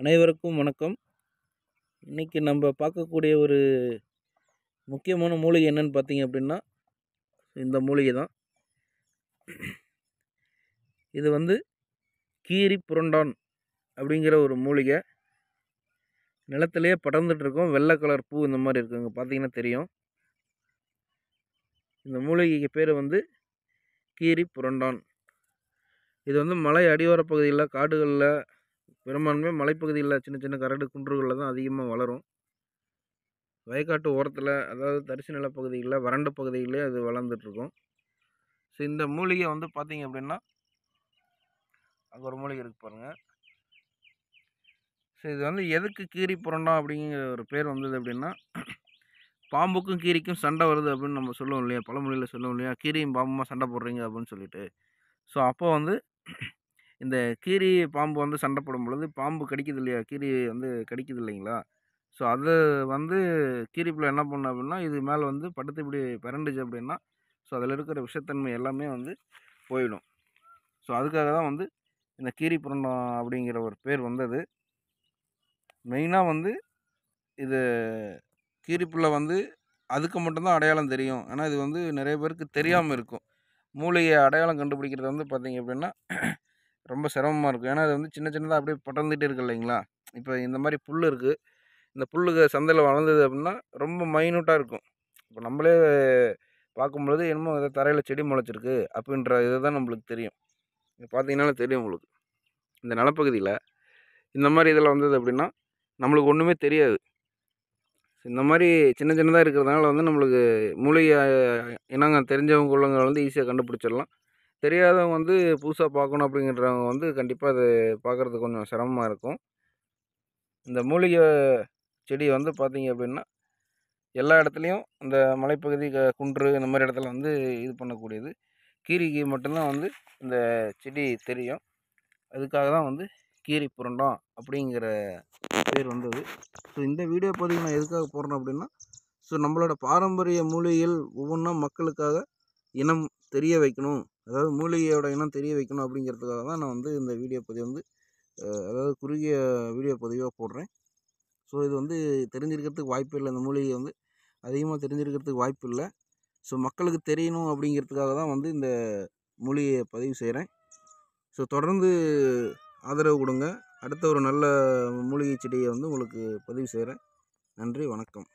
அனைவருக்கும் வணக்கம் இன்றைக்கி நம்ம பார்க்கக்கூடிய ஒரு முக்கியமான மூலிகை என்னென்னு பார்த்தீங்க அப்படின்னா இந்த மூலிகை தான் இது வந்து கீரி புரண்டான் அப்படிங்கிற ஒரு மூலிகை நிலத்திலே படர்ந்துட்டுருக்கோம் வெள்ளை கலர் பூ இந்த மாதிரி இருக்குங்க பார்த்தீங்கன்னா தெரியும் இந்த மூலிகைக்கு பேர் வந்து கீரி புரண்டான் இது வந்து மலை அடிவார பகுதியில் காடுகளில் பெரும்பான்மையாக மலைப்பகுதியில் சின்ன சின்ன கரடு குன்றுகளில் தான் அதிகமாக வளரும் வயக்காட்டு ஓரத்தில் அதாவது தரிசு நிலப்பகுதிகளில் வறண்ட பகுதிகளே அது வளர்ந்துட்டுருக்கும் ஸோ இந்த மூலிகை வந்து பார்த்திங்க அப்படின்னா அங்கே ஒரு மூலிகை இருக்குது பாருங்கள் ஸோ இது வந்து எதுக்கு கீரி புரண்டா அப்படிங்கிற ஒரு பேர் வந்தது அப்படின்னா பாம்புக்கும் கீரிக்கும் சண்டை வருது அப்படின்னு நம்ம சொல்லுவோம் இல்லையா பழமொழியில் சொல்லுவோம் இல்லையா கீரியும் பாம்புமா சண்டை போடுறீங்க அப்படின்னு சொல்லிட்டு ஸோ அப்போ வந்து இந்த கீரி பாம்பு வந்து சண்டை போடும் பொழுது பாம்பு கடிக்குது இல்லையா கீரி வந்து கடிக்குது இல்லைங்களா ஸோ அது வந்து கீரி பிள்ளை என்ன பண்ணும் அப்படின்னா இது மேலே வந்து படுத்து இப்படி பிறண்டுச்சு அப்படின்னா ஸோ அதில் இருக்கிற விஷத்தன்மை எல்லாமே வந்து போயிடும் ஸோ அதுக்காக தான் வந்து இந்த கீரி புரண்டம் அப்படிங்கிற ஒரு பேர் வந்தது மெயினாக வந்து இது கீரிப்பில் வந்து அதுக்கு மட்டும்தான் அடையாளம் தெரியும் ஆனால் இது வந்து நிறைய பேருக்கு தெரியாமல் இருக்கும் மூலிகை அடையாளம் கண்டுபிடிக்கிறது வந்து பார்த்திங்க அப்படின்னா ரொம்ப சிரமமாக இருக்கும் ஏன்னா அது வந்து சின்ன சின்னதாக அப்படியே படர்ந்துகிட்டே இருக்குது இல்லைங்களா இப்போ இந்த மாதிரி புல் இருக்குது இந்த புல்லுக்கு சந்தையில் வளர்ந்தது அப்படின்னா ரொம்ப மைனூட்டாக இருக்கும் இப்போ நம்மளே பார்க்கும்பொழுது என்னமோ இதை தரையில் செடி முளைச்சிருக்கு அப்படின்ற இதை தான் நம்மளுக்கு தெரியும் பார்த்தீங்கன்னா தெரியும் உங்களுக்கு இந்த நிலப்பகுதியில் இந்த மாதிரி இதில் வந்தது அப்படின்னா நம்மளுக்கு ஒன்றுமே தெரியாது இந்த மாதிரி சின்ன சின்னதாக இருக்கிறதுனால வந்து நம்மளுக்கு மூலிகை இனங்க தெரிஞ்சவங்க உள்ளவங்க வந்து ஈஸியாக கண்டுபிடிச்சிடலாம் தெரியாதவங்க வந்து புதுசாக பார்க்கணும் அப்படிங்கிறவங்க வந்து கண்டிப்பாக அது பார்க்குறது கொஞ்சம் சிரமமாக இருக்கும் இந்த மூலிகை செடி வந்து பார்த்திங்க அப்படின்னா எல்லா இடத்துலையும் இந்த மலைப்பகுதி குன்று இந்த மாதிரி இடத்துல வந்து இது பண்ணக்கூடியது கீரிக்கு மட்டும்தான் வந்து இந்த செடி தெரியும் அதுக்காக தான் வந்து கீரி புரண்டம் அப்படிங்கிற பேர் வந்தது ஸோ இந்த வீடியோ பதிவு நான் எதுக்காக போடுறேன் அப்படின்னா ஸோ நம்மளோட பாரம்பரிய மூலிகைகள் ஒவ்வொன்றா மக்களுக்காக இனம் தெரிய வைக்கணும் அதாவது மூலிகையோட இனம் தெரிய வைக்கணும் அப்படிங்கிறதுக்காக தான் நான் வந்து இந்த வீடியோ பதிவு வந்து அதாவது குறுகிய வீடியோ பதிவாக போடுறேன் ஸோ இது வந்து தெரிஞ்சிருக்கிறதுக்கு வாய்ப்பு இல்லை இந்த மூலிகை வந்து அதிகமாக தெரிஞ்சிருக்கிறதுக்கு வாய்ப்பு இல்லை ஸோ மக்களுக்கு தெரியணும் அப்படிங்கிறதுக்காக தான் வந்து இந்த மூலிகையை பதிவு செய்கிறேன் ஸோ தொடர்ந்து ஆதரவு கொடுங்க அடுத்த ஒரு நல்ல மூலிகை செடியை வந்து உங்களுக்கு பதிவு செய்கிறேன் நன்றி வணக்கம்